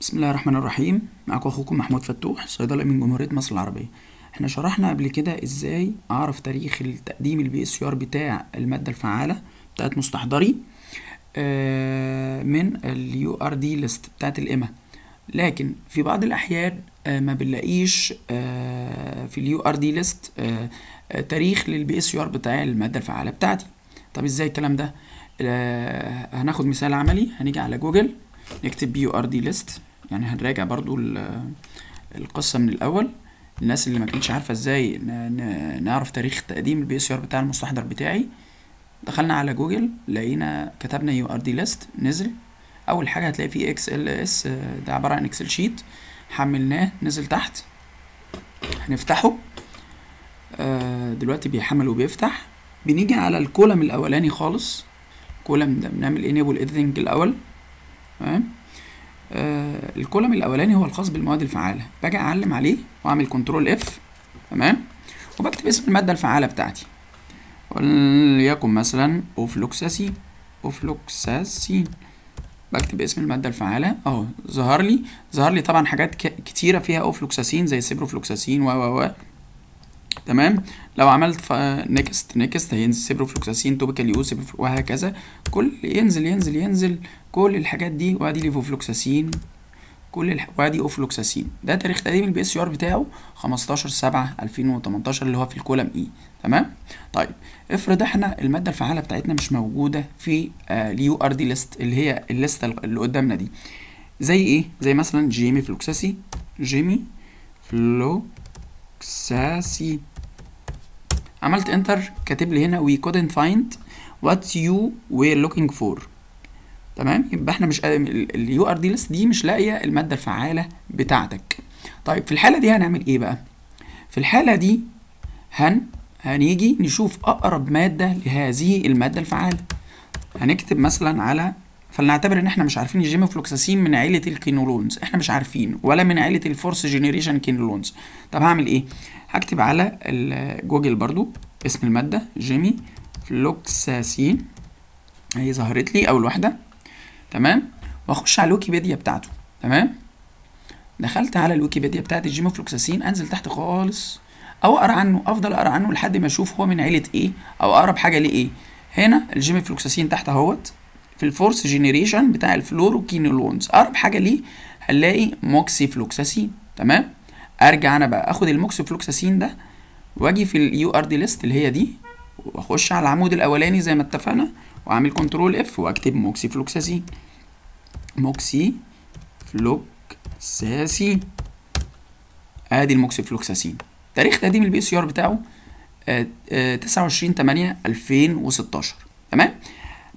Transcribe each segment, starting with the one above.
بسم الله الرحمن الرحيم معكم اخوكم محمود فتوح صيدلي من جمهوريه مصر العربيه احنا شرحنا قبل كده ازاي اعرف تاريخ التقديم البي اس ار بتاع الماده الفعاله بتاعت مستحضري آه، من اليو ار دي ليست بتاعت الاما لكن في بعض الاحيان آه، ما بنلاقيش آه، في اليو ار دي ليست تاريخ للبي اس ار بتاع الماده الفعاله بتاعتي طب ازاي الكلام ده هناخد مثال عملي هنيجي على جوجل نكتب بي يو ار دي ليست يعني هنراجع برضو القصة من الأول الناس اللي ما كانتش عارفة ازاي نعرف تاريخ تقديم البي اس ار بتاع المستحضر بتاعي دخلنا على جوجل لقينا كتبنا يو ار دي ليست نزل اول حاجة هتلاقي فيه اكس ال اس ده عبارة عن اكسل شيت حملناه نزل تحت هنفتحه آه، دلوقتي بيحمل وبيفتح بنيجي على الكولم الاولاني خالص كولم ده بنعمل انيبل ايديتنج الاول تمام آه الكولم الاولاني هو الخاص بالمواد الفعاله باجي اعلم عليه واعمل كنترول اف تمام وبكتب اسم الماده الفعاله بتاعتي وليكن مثلا اوفلوكساسين اوفلوكساسين بكتب اسم الماده الفعاله اهو ظهر لي ظهر لي طبعا حاجات كتيره فيها اوفلوكساسين زي سيبروفلوكساسين و و و تمام لو عملت نيكست نيكست هينزل سيبروفلوكساسين توبيكال يوز وهكذا كل ينزل ينزل ينزل كل الحاجات دي وادي ليفوفلوكساسين كل الح... وادي اوفلوكساسين ده تاريخ تقديم البي اس يو ار بتاعه 15 7 2018 اللي هو في الكولم اي e. تمام طيب افرض احنا الماده الفعاله بتاعتنا مش موجوده في اليو ار دي ليست اللي هي الليسته اللي قدامنا دي زي ايه زي مثلا جيمي فلوكساسي جيمي فلو ساسي عملت انتر كاتب لي هنا we couldn't find what you were looking for تمام يبقى احنا مش اليو ار دي دي مش لاقيه الماده الفعاله بتاعتك طيب في الحاله دي هنعمل ايه بقى في الحاله دي هن هنيجي نشوف اقرب ماده لهذه الماده الفعاله هنكتب مثلا على فلنعتبر ان احنا مش عارفين الجيموفلوكساسين من عيله الكينولونز احنا مش عارفين ولا من عيله الفورس جينيريشن كينولونز طب هعمل ايه هكتب على جوجل برضو اسم الماده جيمي فلوكساسين هي ظهرت لي اول واحده تمام واخش على الويكيبيديا بتاعته تمام دخلت على الويكيبيديا بتاعت الجيموفلوكساسين انزل تحت خالص او اقرا عنه افضل اقرا عنه لحد ما اشوف هو من عيله ايه او اقرب حاجه ليه ايه هنا الجيموفلوكساسين تحت اهوت في الفورث جينيريشن بتاع الفلوروكينولونز اقرب حاجه ليه هنلاقي موكسيفلوكساسين تمام ارجع انا بقى اخد الموكسيفلوكساسين ده واجي في اليو ار دي ليست اللي هي دي واخش على العمود الاولاني زي ما اتفقنا واعمل كنترول اف واكتب موكسيفلوكساسين موكسيفلوكساسين ادي الموكسيفلوكساسين تاريخ تقديم البي اس ار بتاعه 29 8 2016 تمام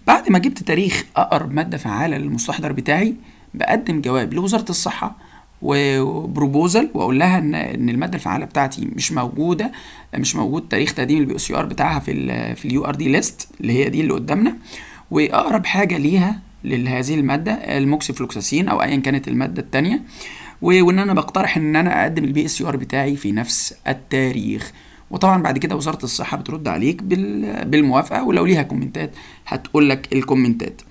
بعد ما جبت تاريخ أقرب مادة فعالة للمستحضر بتاعي بقدم جواب لوزارة الصحة وبروبوزل واقول لها ان ان الماده الفعاله بتاعتي مش موجوده مش موجود تاريخ تقديم البي سي ار بتاعها في الـ في اليو ار دي ليست اللي هي دي اللي قدامنا واقرب حاجه ليها لهذه الماده فلوكساسين او ايا كانت الماده الثانيه وان انا بقترح ان انا اقدم البي اس يو ار بتاعي في نفس التاريخ وطبعا بعد كده وزاره الصحه بترد عليك بالموافقه ولو ليها كومنتات هتقول لك الكومنتات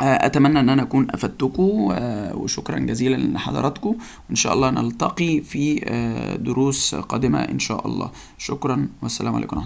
آه، اتمنى ان انا اكون افدتكم آه، وشكرا جزيلا لحضراتكم وان شاء الله نلتقي في آه، دروس قادمه ان شاء الله شكرا والسلام عليكم